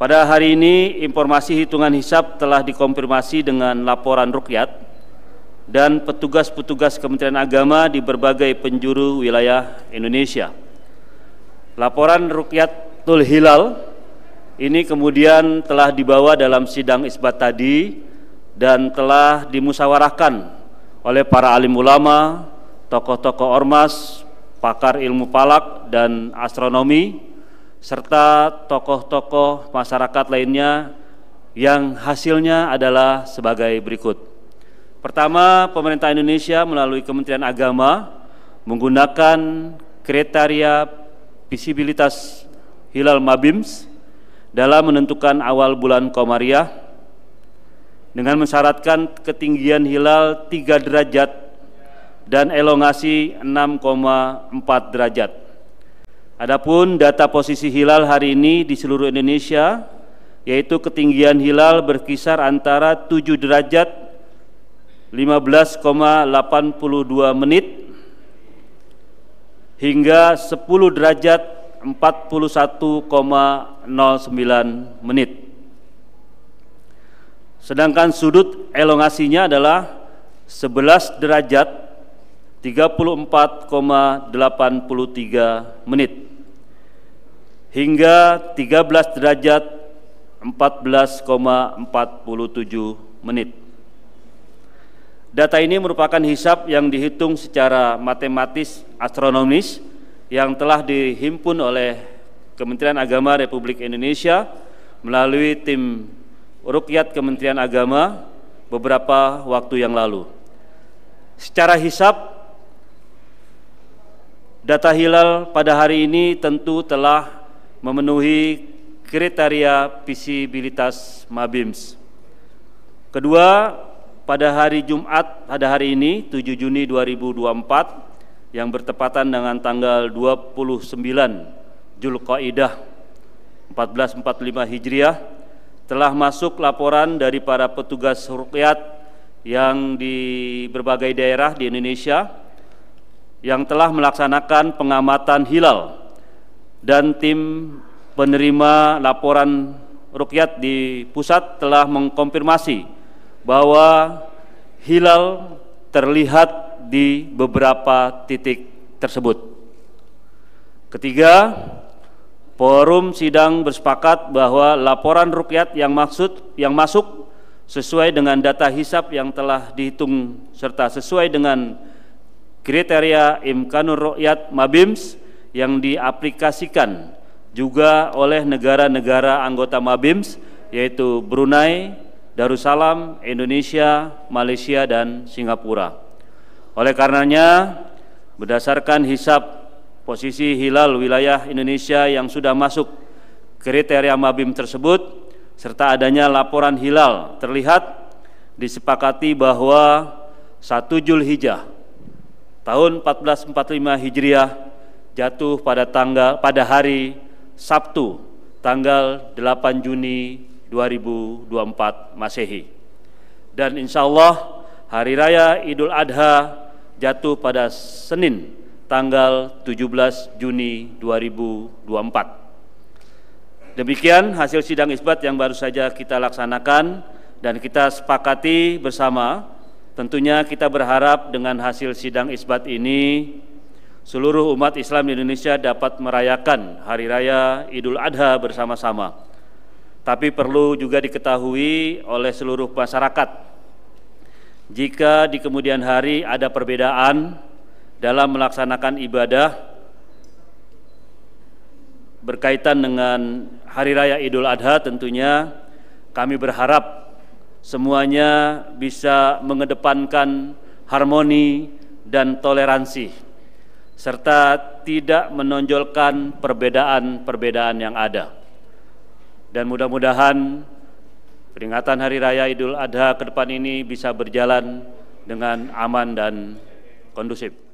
Pada hari ini informasi hitungan hisap telah dikonfirmasi dengan laporan rukyat dan petugas-petugas Kementerian Agama di berbagai penjuru wilayah Indonesia. Laporan rukyat tul hilal ini kemudian telah dibawa dalam sidang isbat tadi dan telah dimusawarahkan oleh para alim ulama, tokoh-tokoh ormas, pakar ilmu palak dan astronomi, serta tokoh-tokoh masyarakat lainnya yang hasilnya adalah sebagai berikut. Pertama, pemerintah Indonesia melalui Kementerian Agama menggunakan kriteria visibilitas hilal mabims dalam menentukan awal bulan Komariah dengan mensyaratkan ketinggian hilal 3 derajat dan elongasi 6,4 derajat. Adapun data posisi hilal hari ini di seluruh Indonesia yaitu ketinggian hilal berkisar antara 7 derajat 15,82 menit hingga 10 derajat 41,09 menit. Sedangkan sudut elongasinya adalah 11 derajat 34,83 menit hingga 13 derajat 14,47 menit. Data ini merupakan hisap yang dihitung secara matematis astronomis yang telah dihimpun oleh Kementerian Agama Republik Indonesia melalui tim Rukyat Kementerian Agama beberapa waktu yang lalu. Secara hisap, data hilal pada hari ini tentu telah memenuhi kriteria visibilitas Mabims. Kedua, pada hari Jumat pada hari ini 7 Juni 2024 yang bertepatan dengan tanggal 29 Julqaidah 1445 Hijriah telah masuk laporan dari para petugas rukyat yang di berbagai daerah di Indonesia yang telah melaksanakan pengamatan hilal dan tim penerima laporan rukyat di pusat telah mengkonfirmasi bahwa hilal terlihat di beberapa titik tersebut. Ketiga, forum sidang bersepakat bahwa laporan rukyat yang maksud yang masuk sesuai dengan data hisap yang telah dihitung serta sesuai dengan kriteria imkanur rukyat mabims yang diaplikasikan juga oleh negara-negara anggota MABIMS yaitu Brunei, Darussalam, Indonesia, Malaysia, dan Singapura. Oleh karenanya, berdasarkan hisap posisi hilal wilayah Indonesia yang sudah masuk kriteria MABIM tersebut, serta adanya laporan hilal terlihat disepakati bahwa 1 Julhijjah tahun 1445 Hijriah jatuh pada tanggal pada hari Sabtu tanggal 8 Juni 2024 Masehi. Dan insya Allah hari raya Idul Adha jatuh pada Senin tanggal 17 Juni 2024. Demikian hasil sidang isbat yang baru saja kita laksanakan dan kita sepakati bersama tentunya kita berharap dengan hasil sidang isbat ini seluruh umat Islam di Indonesia dapat merayakan Hari Raya Idul Adha bersama-sama. Tapi perlu juga diketahui oleh seluruh masyarakat jika di kemudian hari ada perbedaan dalam melaksanakan ibadah berkaitan dengan Hari Raya Idul Adha tentunya kami berharap semuanya bisa mengedepankan harmoni dan toleransi serta tidak menonjolkan perbedaan-perbedaan yang ada. Dan mudah-mudahan peringatan Hari Raya Idul Adha ke depan ini bisa berjalan dengan aman dan kondusif.